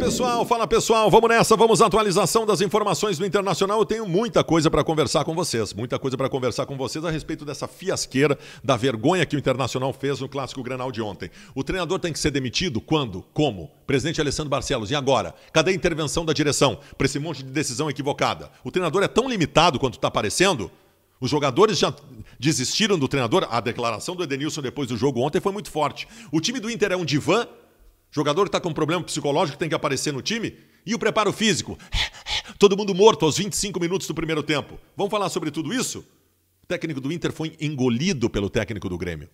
pessoal, fala pessoal, vamos nessa, vamos à atualização das informações do internacional. Eu tenho muita coisa para conversar com vocês, muita coisa para conversar com vocês a respeito dessa fiasqueira, da vergonha que o internacional fez no clássico Granal de ontem. O treinador tem que ser demitido quando? Como? Presidente Alessandro Barcelos, e agora? Cadê a intervenção da direção para esse monte de decisão equivocada? O treinador é tão limitado quanto está parecendo? Os jogadores já desistiram do treinador? A declaração do Edenilson depois do jogo ontem foi muito forte. O time do Inter é um divã Jogador que está com problema psicológico tem que aparecer no time. E o preparo físico? Todo mundo morto aos 25 minutos do primeiro tempo. Vamos falar sobre tudo isso? O técnico do Inter foi engolido pelo técnico do Grêmio.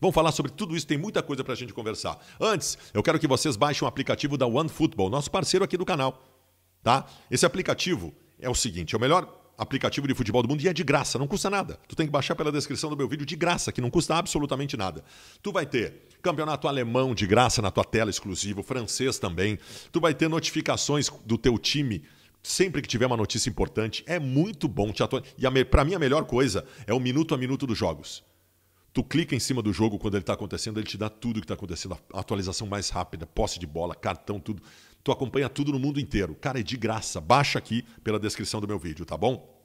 Vamos falar sobre tudo isso, tem muita coisa para a gente conversar. Antes, eu quero que vocês baixem o um aplicativo da OneFootball, nosso parceiro aqui do canal. Tá? Esse aplicativo é o seguinte: é o melhor aplicativo de futebol do mundo e é de graça, não custa nada. Tu tem que baixar pela descrição do meu vídeo de graça, que não custa absolutamente nada. Tu vai ter campeonato alemão de graça na tua tela exclusivo, francês também. Tu vai ter notificações do teu time sempre que tiver uma notícia importante. É muito bom te atuar. E para mim a melhor coisa é o minuto a minuto dos jogos. Tu clica em cima do jogo quando ele está acontecendo, ele te dá tudo que está acontecendo, a atualização mais rápida, posse de bola, cartão, tudo. Tu acompanha tudo no mundo inteiro. Cara, é de graça. Baixa aqui pela descrição do meu vídeo, tá bom?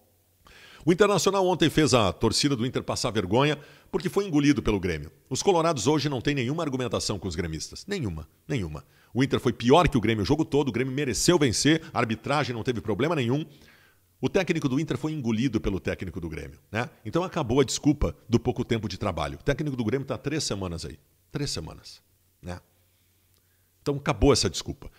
O Internacional ontem fez a torcida do Inter passar vergonha porque foi engolido pelo Grêmio. Os colorados hoje não têm nenhuma argumentação com os gremistas. Nenhuma, nenhuma. O Inter foi pior que o Grêmio o jogo todo, o Grêmio mereceu vencer, a arbitragem não teve problema nenhum. O técnico do Inter foi engolido pelo técnico do Grêmio, né? Então acabou a desculpa do pouco tempo de trabalho. O técnico do Grêmio está três semanas aí. Três semanas, né? Então acabou essa desculpa.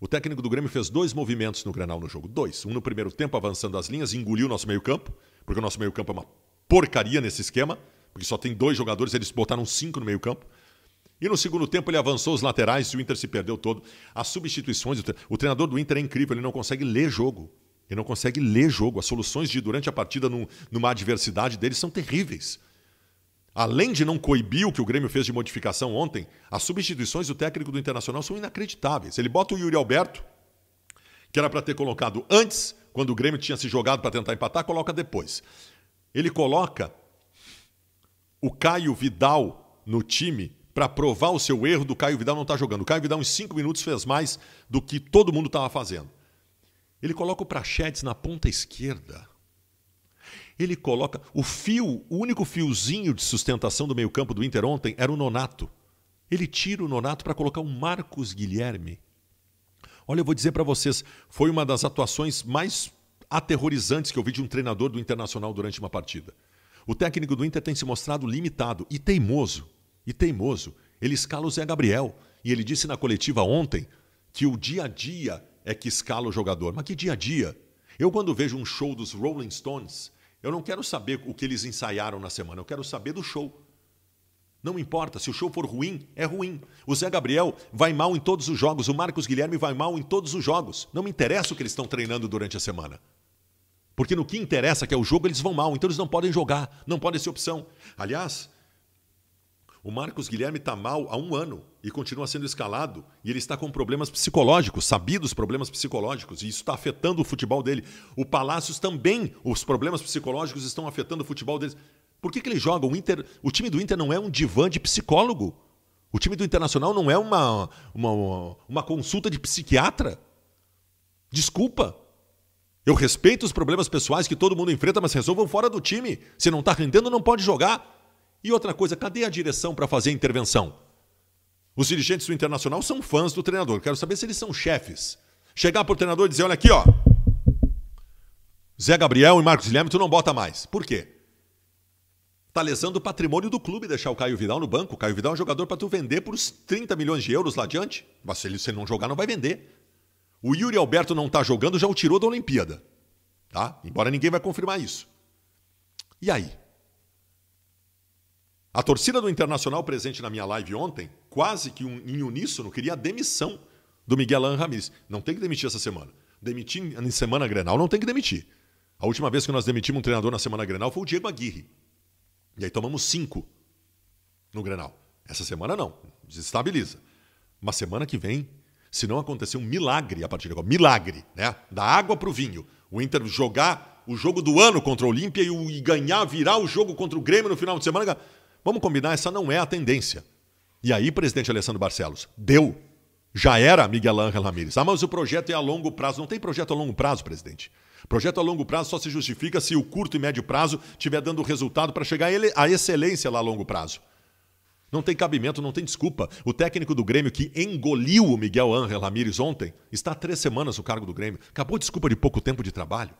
O técnico do Grêmio fez dois movimentos no Granal no jogo. Dois. Um no primeiro tempo, avançando as linhas, engoliu o nosso meio-campo, porque o nosso meio-campo é uma porcaria nesse esquema, porque só tem dois jogadores, eles botaram cinco no meio-campo. E no segundo tempo ele avançou os laterais e o Inter se perdeu todo. As substituições, o treinador do Inter é incrível, ele não consegue ler jogo. Ele não consegue ler jogo. As soluções de durante a partida num, numa adversidade deles são terríveis. Além de não coibir o que o Grêmio fez de modificação ontem, as substituições do técnico do Internacional são inacreditáveis. Ele bota o Yuri Alberto, que era para ter colocado antes, quando o Grêmio tinha se jogado para tentar empatar, coloca depois. Ele coloca o Caio Vidal no time para provar o seu erro do Caio Vidal não estar tá jogando. O Caio Vidal, em cinco minutos, fez mais do que todo mundo estava fazendo. Ele coloca o Prachedes na ponta esquerda. Ele coloca. O fio, o único fiozinho de sustentação do meio-campo do Inter ontem era o Nonato. Ele tira o Nonato para colocar o Marcos Guilherme. Olha, eu vou dizer para vocês, foi uma das atuações mais aterrorizantes que eu vi de um treinador do Internacional durante uma partida. O técnico do Inter tem se mostrado limitado e teimoso. E teimoso. Ele escala o Zé Gabriel. E ele disse na coletiva ontem que o dia a dia é que escala o jogador, mas que dia a dia. Eu, quando vejo um show dos Rolling Stones, eu não quero saber o que eles ensaiaram na semana, eu quero saber do show. Não importa, se o show for ruim, é ruim. O Zé Gabriel vai mal em todos os jogos, o Marcos Guilherme vai mal em todos os jogos. Não me interessa o que eles estão treinando durante a semana. Porque no que interessa, que é o jogo, eles vão mal, então eles não podem jogar, não podem ser opção. Aliás, o Marcos Guilherme está mal há um ano e continua sendo escalado. E ele está com problemas psicológicos, sabidos problemas psicológicos. E isso está afetando o futebol dele. O Palácios também, os problemas psicológicos estão afetando o futebol dele. Por que, que ele joga? O, Inter, o time do Inter não é um divã de psicólogo. O time do Internacional não é uma, uma, uma consulta de psiquiatra. Desculpa. Eu respeito os problemas pessoais que todo mundo enfrenta, mas resolvam fora do time. Se não está rendendo, não pode jogar. E outra coisa, cadê a direção para fazer a intervenção? Os dirigentes do Internacional são fãs do treinador. Quero saber se eles são chefes. Chegar para o treinador e dizer: olha aqui, ó. Zé Gabriel e Marcos Guilherme, tu não bota mais. Por quê? Tá lesando o patrimônio do clube deixar o Caio Vidal no banco. O Caio Vidal é um jogador para tu vender por uns 30 milhões de euros lá adiante. Mas se ele, se não jogar, não vai vender. O Yuri Alberto não tá jogando, já o tirou da Olimpíada. Tá? Embora ninguém vai confirmar isso. E aí? A torcida do Internacional presente na minha live ontem, quase que um, em uníssono, queria a demissão do Miguel Alain Ramírez. Não tem que demitir essa semana. Demitir em semana Grenal não tem que demitir. A última vez que nós demitimos um treinador na semana Grenal foi o Diego Aguirre. E aí tomamos cinco no Grenal. Essa semana não, desestabiliza. Mas semana que vem, se não acontecer um milagre a partir de agora, milagre, né? Da água para o vinho. O Inter jogar o jogo do ano contra o Olímpia e, e ganhar, virar o jogo contra o Grêmio no final de semana Vamos combinar, essa não é a tendência. E aí, presidente Alessandro Barcelos, deu. Já era Miguel Ángel Ramírez. Ah, mas o projeto é a longo prazo. Não tem projeto a longo prazo, presidente. Projeto a longo prazo só se justifica se o curto e médio prazo estiver dando resultado para chegar à excelência lá a longo prazo. Não tem cabimento, não tem desculpa. O técnico do Grêmio que engoliu o Miguel Ángel Ramírez ontem está há três semanas no cargo do Grêmio. Acabou desculpa de pouco tempo de trabalho.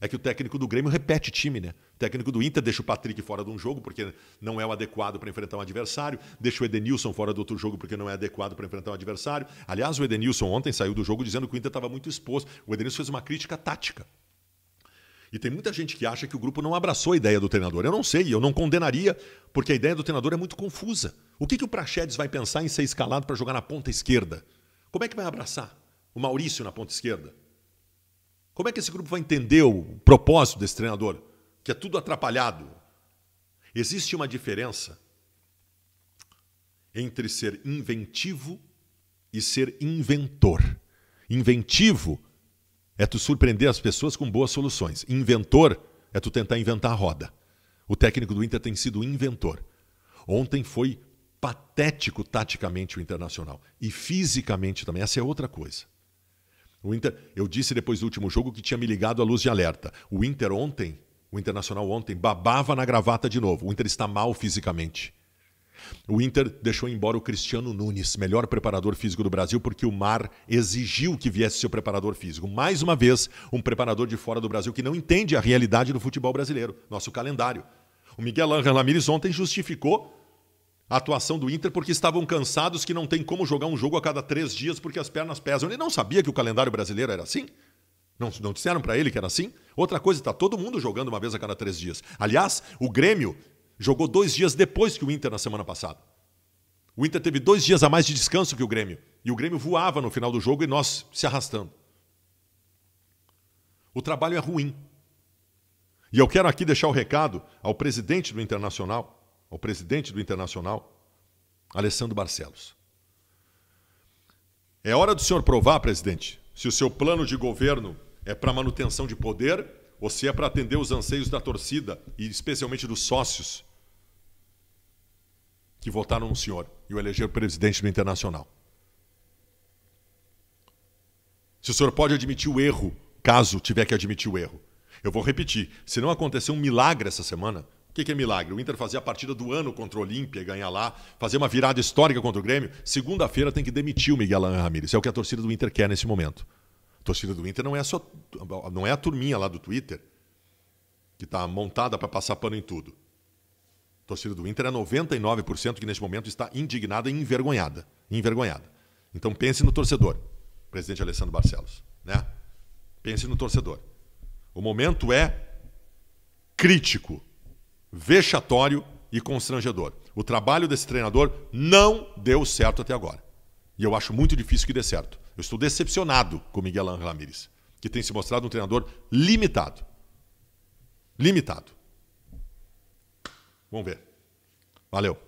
É que o técnico do Grêmio repete time, né? O técnico do Inter deixa o Patrick fora de um jogo porque não é o adequado para enfrentar um adversário, deixa o Edenilson fora do outro jogo porque não é adequado para enfrentar um adversário. Aliás, o Edenilson ontem saiu do jogo dizendo que o Inter estava muito exposto. O Edenilson fez uma crítica tática. E tem muita gente que acha que o grupo não abraçou a ideia do treinador. Eu não sei, eu não condenaria, porque a ideia do treinador é muito confusa. O que, que o Praxedes vai pensar em ser escalado para jogar na ponta esquerda? Como é que vai abraçar o Maurício na ponta esquerda? Como é que esse grupo vai entender o propósito desse treinador? Que é tudo atrapalhado. Existe uma diferença entre ser inventivo e ser inventor. Inventivo é tu surpreender as pessoas com boas soluções. Inventor é tu tentar inventar a roda. O técnico do Inter tem sido inventor. Ontem foi patético taticamente o Internacional e fisicamente também. Essa é outra coisa. O Inter, eu disse depois do último jogo que tinha me ligado a luz de alerta. O Inter ontem, o Internacional ontem babava na gravata de novo. O Inter está mal fisicamente. O Inter deixou embora o Cristiano Nunes, melhor preparador físico do Brasil, porque o Mar exigiu que viesse seu preparador físico. Mais uma vez, um preparador de fora do Brasil que não entende a realidade do futebol brasileiro, nosso calendário. O Miguel Ángel Ramírez ontem justificou a atuação do Inter porque estavam cansados que não tem como jogar um jogo a cada três dias porque as pernas pesam. Ele não sabia que o calendário brasileiro era assim? Não, não disseram para ele que era assim? Outra coisa, está todo mundo jogando uma vez a cada três dias. Aliás, o Grêmio jogou dois dias depois que o Inter na semana passada. O Inter teve dois dias a mais de descanso que o Grêmio. E o Grêmio voava no final do jogo e nós se arrastando. O trabalho é ruim. E eu quero aqui deixar o recado ao presidente do Internacional, ao presidente do Internacional, Alessandro Barcelos. É hora do senhor provar, presidente, se o seu plano de governo é para manutenção de poder ou se é para atender os anseios da torcida e especialmente dos sócios que votaram no senhor e o elegeram presidente do Internacional. Se o senhor pode admitir o erro, caso tiver que admitir o erro. Eu vou repetir, se não acontecer um milagre essa semana, que, que é milagre? O Inter fazer a partida do ano contra o Olímpia, ganhar lá, fazer uma virada histórica contra o Grêmio. Segunda-feira tem que demitir o Miguel Ramírez. É o que a torcida do Inter quer nesse momento. A torcida do Inter não é só não é a turminha lá do Twitter que está montada para passar pano em tudo. A torcida do Inter é 99% que neste momento está indignada e envergonhada, envergonhada. Então pense no torcedor, presidente Alessandro Barcelos, né? Pense no torcedor. O momento é crítico vexatório e constrangedor. O trabalho desse treinador não deu certo até agora. E eu acho muito difícil que dê certo. Eu estou decepcionado com Miguel Ángel Ramírez, que tem se mostrado um treinador limitado. Limitado. Vamos ver. Valeu.